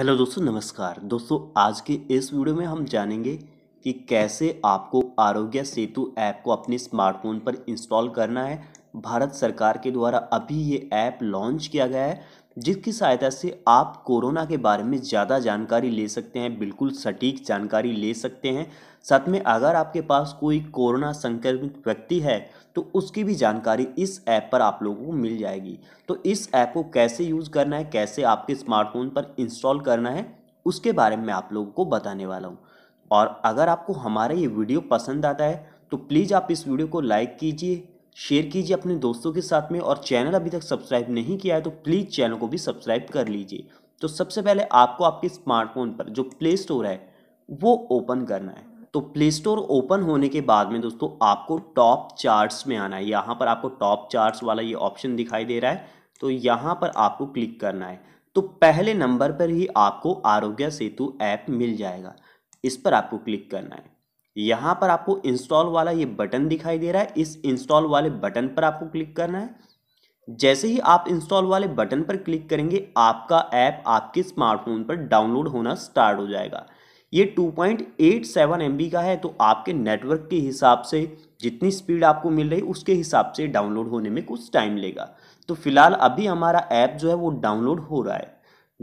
hello दोस्तों नमस्कार दोस्तों आज के इस वीडियो में हम जानेंगे कि कैसे आपको आरोग्य सेतु ऐप को अपने स्मार्टफोन पर इंस्टॉल करना है भारत सरकार के द्वारा अभी ये ऐप लॉन्च किया गया है जिसकी सहायता से आप कोरोना के बारे में ज़्यादा जानकारी ले सकते हैं बिल्कुल सटीक जानकारी ले सकते हैं साथ में अगर आपके पास कोई कोरोना संक्रमित व्यक्ति है तो उसकी भी जानकारी इस ऐप पर आप लोगों को मिल जाएगी तो इस ऐप को कैसे यूज़ करना है कैसे आपके स्मार्टफोन पर इंस्टॉल करना है उसके बारे में आप लोगों को बताने वाला हूँ और अगर आपको हमारा ये वीडियो पसंद आता है तो प्लीज़ आप इस वीडियो को लाइक कीजिए शेयर कीजिए अपने दोस्तों के साथ में और चैनल अभी तक सब्सक्राइब नहीं किया है तो प्लीज़ चैनल को भी सब्सक्राइब कर लीजिए तो सबसे पहले आपको आपके स्मार्टफोन पर जो प्ले स्टोर है वो ओपन करना है तो प्ले स्टोर ओपन होने के बाद में दोस्तों आपको टॉप चार्ट्स में आना है यहाँ पर आपको टॉप चार्ट्स वाला ये ऑप्शन दिखाई दे रहा है तो यहाँ पर आपको क्लिक करना है तो पहले नंबर पर ही आपको आरोग्य सेतु ऐप मिल जाएगा इस पर आपको क्लिक करना है यहाँ पर आपको इंस्टॉल वाला ये बटन दिखाई दे रहा है इस इंस्टॉल वाले बटन पर आपको क्लिक करना है जैसे ही आप इंस्टॉल वाले बटन पर क्लिक करेंगे आपका ऐप आपके स्मार्टफोन पर डाउनलोड होना स्टार्ट हो जाएगा ये 2.87 पॉइंट का है तो आपके नेटवर्क के हिसाब से जितनी स्पीड आपको मिल रही उसके हिसाब से डाउनलोड होने में कुछ टाइम लेगा तो फिलहाल अभी हमारा ऐप जो है वो डाउनलोड हो रहा है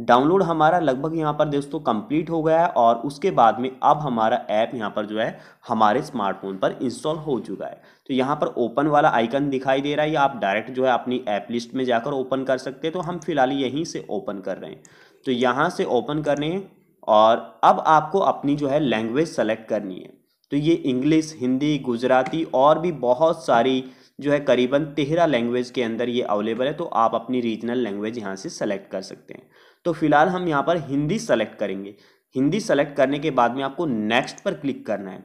डाउनलोड हमारा लगभग यहाँ पर दोस्तों कंप्लीट हो गया है और उसके बाद में अब हमारा ऐप यहाँ पर जो है हमारे स्मार्टफोन पर इंस्टॉल हो चुका है तो यहाँ पर ओपन वाला आइकन दिखाई दे रहा है या आप डायरेक्ट जो है अपनी ऐप लिस्ट में जाकर ओपन कर सकते हैं तो हम फिलहाल यहीं से ओपन कर रहे हैं तो यहाँ से ओपन कर रहे हैं और अब आपको अपनी जो है लैंग्वेज सेलेक्ट करनी है तो ये इंग्लिश हिंदी गुजराती और भी बहुत सारी जो है करीबन तेरह लैंग्वेज के अंदर ये अवेलेबल है तो आप अपनी रीजनल लैंग्वेज यहाँ से सेलेक्ट कर सकते हैं तो फिलहाल हम यहाँ पर हिंदी सेलेक्ट करेंगे हिंदी सेलेक्ट करने के बाद में आपको नेक्स्ट पर क्लिक करना है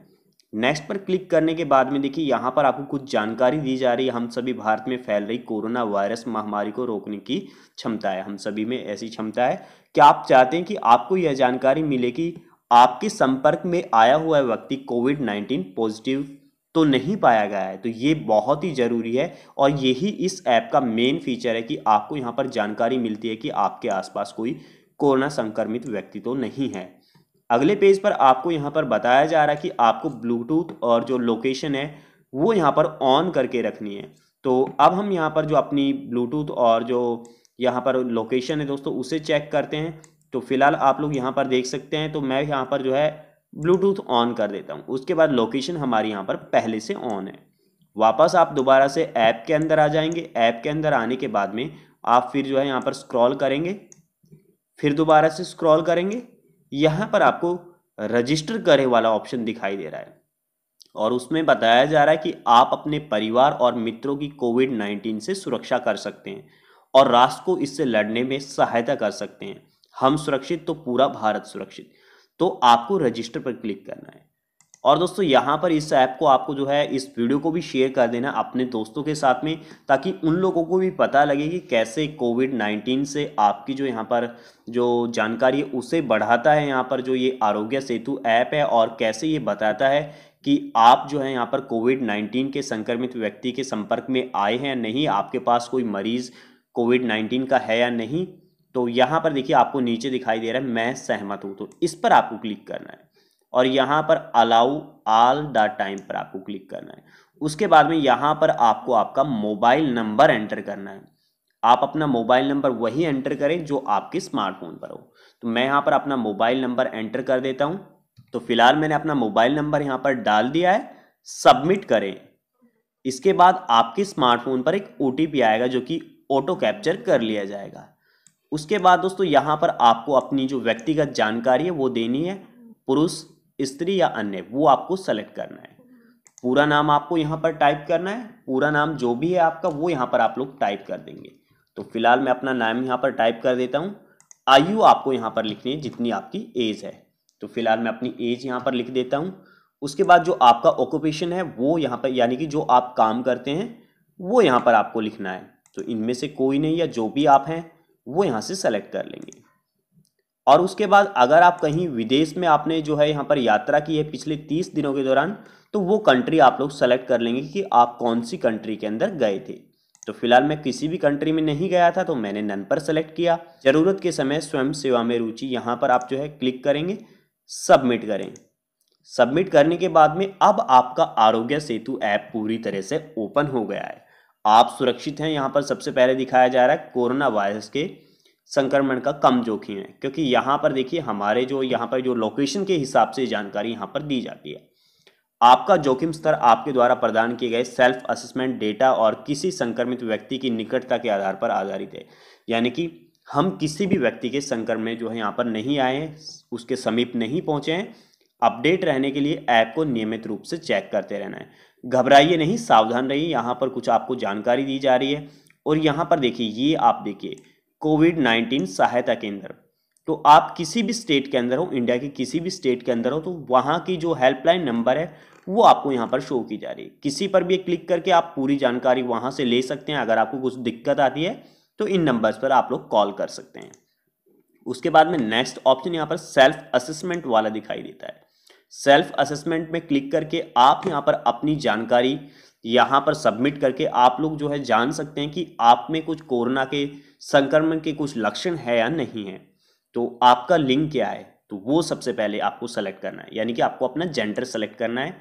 नेक्स्ट पर क्लिक करने के बाद में देखिए यहाँ पर आपको कुछ जानकारी दी जा रही है हम सभी भारत में फैल रही कोरोना वायरस महामारी को रोकने की क्षमता है हम सभी में ऐसी क्षमता है क्या आप चाहते हैं कि आपको यह जानकारी मिले कि आपके संपर्क में आया हुआ व्यक्ति कोविड नाइन्टीन पॉजिटिव तो नहीं पाया गया है तो ये बहुत ही ज़रूरी है और यही इस ऐप का मेन फीचर है कि आपको यहाँ पर जानकारी मिलती है कि आपके आसपास कोई कोरोना संक्रमित व्यक्ति तो नहीं है अगले पेज पर आपको यहाँ पर बताया जा रहा है कि आपको ब्लूटूथ और जो लोकेशन है वो यहाँ पर ऑन करके रखनी है तो अब हम यहाँ पर जो अपनी ब्लूटूथ और जो यहाँ पर लोकेशन है दोस्तों उसे चेक करते हैं तो फिलहाल आप लोग यहाँ पर देख सकते हैं तो मैं यहाँ पर जो है ब्लूटूथ ऑन कर देता हूँ उसके बाद लोकेशन हमारे यहाँ पर पहले से ऑन है वापस आप दोबारा से ऐप के अंदर आ जाएंगे ऐप के अंदर आने के बाद में आप फिर जो है यहाँ पर स्क्रॉल करेंगे फिर दोबारा से स्क्रॉल करेंगे यहाँ पर आपको रजिस्टर करे वाला ऑप्शन दिखाई दे रहा है और उसमें बताया जा रहा है कि आप अपने परिवार और मित्रों की कोविड नाइन्टीन से सुरक्षा कर सकते हैं और राष्ट्र को इससे लड़ने में सहायता कर सकते हैं हम सुरक्षित तो पूरा भारत सुरक्षित तो आपको रजिस्टर पर क्लिक करना है और दोस्तों यहाँ पर इस ऐप को आपको जो है इस वीडियो को भी शेयर कर देना अपने दोस्तों के साथ में ताकि उन लोगों को भी पता लगे कि कैसे कोविड नाइन्टीन से आपकी जो यहाँ पर जो जानकारी है उसे बढ़ाता है यहाँ पर जो ये आरोग्य सेतु ऐप है और कैसे ये बताता है कि आप जो है यहाँ पर कोविड नाइन्टीन के संक्रमित व्यक्ति के संपर्क में आए हैं या नहीं आपके पास कोई मरीज़ कोविड नाइन्टीन का है या नहीं तो यहाँ पर देखिए आपको नीचे दिखाई दे रहा है मैं सहमत हूँ तो इस पर आपको क्लिक करना है और यहाँ पर अलाउ आल द टाइम पर आपको क्लिक करना है उसके बाद में यहाँ पर आपको आपका मोबाइल नंबर एंटर करना है आप अपना मोबाइल नंबर वही एंटर करें जो आपके स्मार्टफोन पर हो तो मैं यहाँ पर अपना मोबाइल नंबर एंटर कर देता हूँ तो फिलहाल मैंने अपना मोबाइल नंबर यहाँ पर डाल दिया है सबमिट करें इसके बाद आपके स्मार्टफोन पर एक ओ आएगा जो कि ऑटो कैप्चर कर लिया जाएगा उसके बाद दोस्तों यहाँ पर आपको अपनी जो व्यक्तिगत जानकारी है वो देनी है पुरुष स्त्री या अन्य वो आपको सेलेक्ट करना है पूरा नाम आपको यहाँ पर टाइप करना है पूरा नाम जो भी है आपका वो यहाँ पर आप लोग टाइप कर देंगे तो फिलहाल मैं अपना नाम यहाँ पर टाइप कर देता हूँ आयु आपको यहाँ पर लिखनी है जितनी आपकी एज है तो फिलहाल मैं अपनी एज यहाँ पर लिख देता हूँ उसके बाद जो आपका ऑक्यूपेशन है वो यहाँ पर यानी कि जो आप काम करते हैं वो यहाँ पर आपको लिखना है तो इनमें से कोई नहीं या जो भी आप हैं वो यहाँ से सेलेक्ट कर लेंगे और उसके बाद अगर आप कहीं विदेश में आपने जो है यहाँ पर यात्रा की है पिछले तीस दिनों के दौरान तो वो कंट्री आप लोग सेलेक्ट कर लेंगे कि आप कौन सी कंट्री के अंदर गए थे तो फिलहाल मैं किसी भी कंट्री में नहीं गया था तो मैंने नन पर सेलेक्ट किया ज़रूरत के समय स्वयं सेवा में रुचि यहाँ पर आप जो है क्लिक करेंगे सबमिट करें सबमिट करने के बाद में अब आपका आरोग्य सेतु ऐप पूरी तरह से ओपन हो गया है आप सुरक्षित हैं यहाँ पर सबसे पहले दिखाया जा रहा है कोरोना वायरस के संक्रमण का कम जोखिम है क्योंकि यहाँ पर देखिए हमारे जो यहाँ पर जो लोकेशन के हिसाब से जानकारी यहाँ पर दी जाती है आपका जोखिम स्तर आपके द्वारा प्रदान किए गए सेल्फ असेसमेंट डेटा और किसी संक्रमित व्यक्ति की निकटता के आधार पर आधारित है यानी कि हम किसी भी व्यक्ति के संक्रमण में जो है यहाँ पर नहीं आए हैं उसके समीप नहीं पहुँचे हैं अपडेट रहने के लिए ऐप को नियमित रूप से चेक करते रहना है घबराइए नहीं सावधान रहिए यहाँ पर कुछ आपको जानकारी दी जा रही है और यहाँ पर देखिए ये आप देखिए कोविड नाइन्टीन सहायता केंद्र तो आप किसी भी स्टेट के अंदर हो इंडिया के किसी भी स्टेट के अंदर हो तो वहाँ की जो हेल्पलाइन नंबर है वो आपको यहाँ पर शो की जा रही है किसी पर भी क्लिक करके आप पूरी जानकारी वहाँ से ले सकते हैं अगर आपको कुछ दिक्कत आती है तो इन नंबर्स पर आप लोग कॉल कर सकते हैं उसके बाद में नेक्स्ट ऑप्शन यहाँ पर सेल्फ असेसमेंट वाला दिखाई देता है सेल्फ असेसमेंट में क्लिक करके आप यहाँ पर अपनी जानकारी यहाँ पर सबमिट करके आप लोग जो है जान सकते हैं कि आप में कुछ कोरोना के संक्रमण के कुछ लक्षण है या नहीं है तो आपका लिंक क्या है तो वो सबसे पहले आपको सेलेक्ट करना है यानी कि आपको अपना जेंडर सेलेक्ट करना है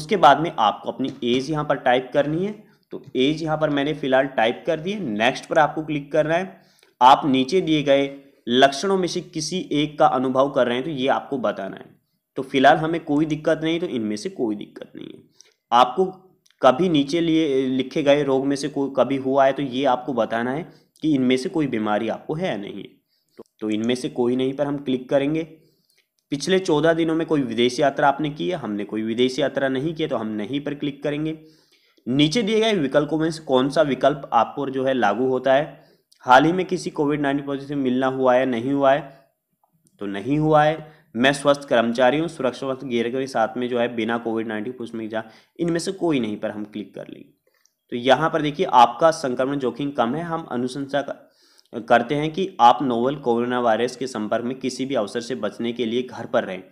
उसके बाद में आपको अपनी एज यहाँ पर टाइप करनी है तो एज यहाँ पर मैंने फिलहाल टाइप कर दी है नेक्स्ट पर आपको क्लिक करना है आप नीचे दिए गए लक्षणों में से किसी एक का अनुभव कर रहे हैं तो ये आपको बताना है तो फिलहाल हमें कोई दिक्कत नहीं तो इनमें से कोई दिक्कत नहीं है आपको कभी नीचे लिए लिखे गए रोग में से कोई कभी हुआ है तो ये आपको बताना है कि इनमें से कोई बीमारी आपको है या नहीं है तो इनमें से कोई नहीं पर हम क्लिक करेंगे पिछले चौदह दिनों में कोई विदेश यात्रा आपने की है हमने कोई विदेश यात्रा नहीं किया तो हम नहीं पर क्लिक करेंगे नीचे दिए गए विकल्पों में से कौन सा विकल्प आप पर जो है लागू होता है हाल ही में किसी कोविड नाइन्टीन पॉजिटिव मिलना हुआ है नहीं हुआ है तो नहीं हुआ है मैं स्वस्थ कर्मचारी हूँ सुरक्षा गेयर के साथ में जो है बिना कोविड नाइन्टीन में जा इनमें से कोई नहीं पर हम क्लिक कर लेंगे तो यहाँ पर देखिए आपका संक्रमण जोखिम कम है हम अनुशंसा करते हैं कि आप नोवल कोरोना वायरस के संपर्क में किसी भी अवसर से बचने के लिए घर पर रहें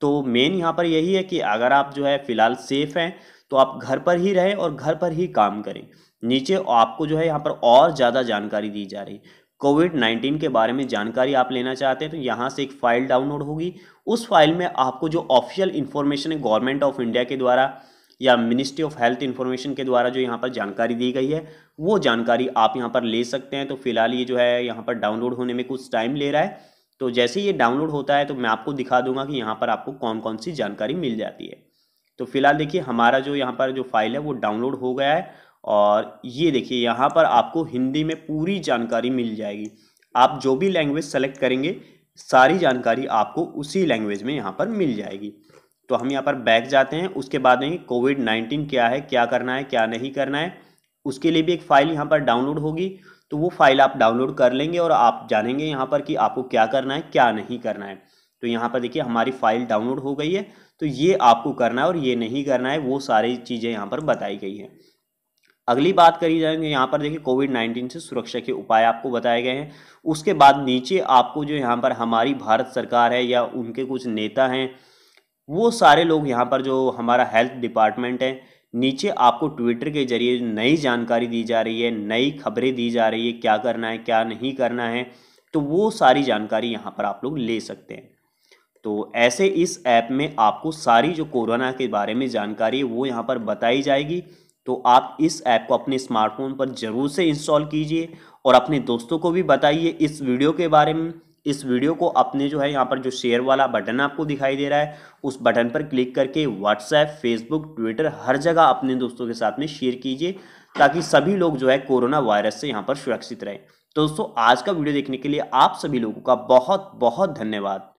तो मेन यहाँ पर यही है कि अगर आप जो है फिलहाल सेफ़ हैं तो आप घर पर ही रहें और घर पर ही काम करें नीचे आपको जो है यहाँ पर और ज़्यादा जानकारी दी जा रही है कोविड नाइन्टीन के बारे में जानकारी आप लेना चाहते हैं तो यहाँ से एक फाइल डाउनलोड होगी उस फाइल में आपको जो ऑफिशियल इन्फॉर्मेशन है गवर्नमेंट ऑफ इंडिया के द्वारा या मिनिस्ट्री ऑफ हेल्थ इन्फॉर्मेशन के द्वारा जो यहाँ पर जानकारी दी गई है वो जानकारी आप यहाँ पर ले सकते हैं तो फिलहाल ये जो है यहाँ पर डाउनलोड होने में कुछ टाइम ले रहा है तो जैसे ये डाउनलोड होता है तो मैं आपको दिखा दूंगा कि यहाँ पर आपको कौन कौन सी जानकारी मिल जाती है तो फिलहाल देखिए हमारा जो यहाँ पर जो फाइल है वो डाउनलोड हो गया है और ये देखिए यहाँ पर आपको हिंदी में पूरी जानकारी मिल जाएगी आप जो भी लैंग्वेज सेलेक्ट करेंगे सारी जानकारी आपको उसी लैंग्वेज में यहाँ पर मिल जाएगी तो हम यहाँ पर बैक जाते हैं उसके बाद में कोविड नाइन्टीन क्या है क्या करना है क्या नहीं करना है उसके लिए भी एक फ़ाइल यहाँ पर डाउनलोड होगी तो वो फाइल आप डाउनलोड कर लेंगे और आप जानेंगे यहाँ पर कि आपको क्या करना है क्या नहीं करना है तो यहाँ पर देखिए हमारी फ़ाइल डाउनलोड हो गई है तो ये आपको करना है और ये नहीं करना है वो सारी चीज़ें यहाँ पर बताई गई हैं अगली बात करी जाएंगे यहाँ पर देखिए कोविड 19 से सुरक्षा के उपाय आपको बताए गए हैं उसके बाद नीचे आपको जो यहाँ पर हमारी भारत सरकार है या उनके कुछ नेता हैं वो सारे लोग यहाँ पर जो हमारा हेल्थ डिपार्टमेंट है नीचे आपको ट्विटर के जरिए नई जानकारी दी जा रही है नई खबरें दी जा रही है क्या करना है क्या नहीं करना है तो वो सारी जानकारी यहाँ पर आप लोग ले सकते हैं तो ऐसे इस ऐप में आपको सारी जो कोरोना के बारे में जानकारी है वो यहाँ पर बताई जाएगी तो आप इस ऐप को अपने स्मार्टफोन पर ज़रूर से इंस्टॉल कीजिए और अपने दोस्तों को भी बताइए इस वीडियो के बारे में इस वीडियो को अपने जो है यहाँ पर जो शेयर वाला बटन आपको दिखाई दे रहा है उस बटन पर क्लिक करके व्हाट्सएप फेसबुक ट्विटर हर जगह अपने दोस्तों के साथ में शेयर कीजिए ताकि सभी लोग जो है कोरोना वायरस से यहाँ पर सुरक्षित रहें तो दोस्तों आज का वीडियो देखने के लिए आप सभी लोगों का बहुत बहुत धन्यवाद